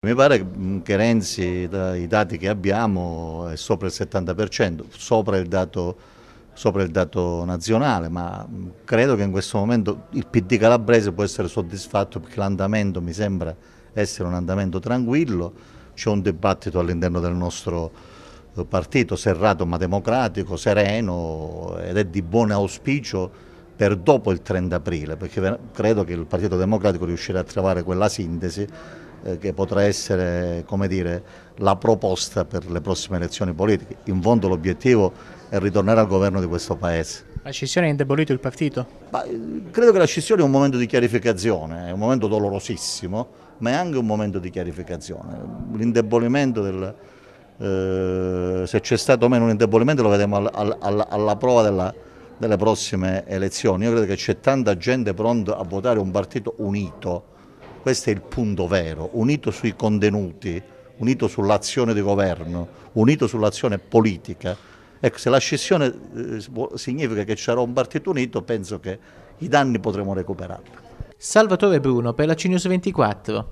Mi pare che mm, Renzi, dai dati che abbiamo, è sopra il 70%, sopra il, dato, sopra il dato, nazionale, ma mm, credo che in questo momento il PD calabrese può essere soddisfatto perché l'andamento mi sembra essere un andamento tranquillo, c'è un dibattito all'interno del nostro eh, partito serrato ma democratico, sereno ed è di buon auspicio per dopo il 30 aprile, perché credo che il Partito Democratico riuscirà a trovare quella sintesi eh, che potrà essere dire, la proposta per le prossime elezioni politiche. In fondo l'obiettivo è ritornare al governo di questo Paese. La scissione ha indebolito il partito? Ma, eh, credo che la scissione è un momento di chiarificazione, è un momento dolorosissimo, ma è anche un momento di chiarificazione. L'indebolimento del... Eh, se c'è stato o meno un indebolimento lo vedremo al, al, al, alla prova della, delle prossime elezioni. Io credo che c'è tanta gente pronta a votare un partito unito, questo è il punto vero, unito sui contenuti, unito sull'azione di governo, unito sull'azione politica. Ecco, se la scissione eh, significa che c'era un partito unito, penso che i danni potremo recuperarli. Salvatore Bruno per la CNews 24.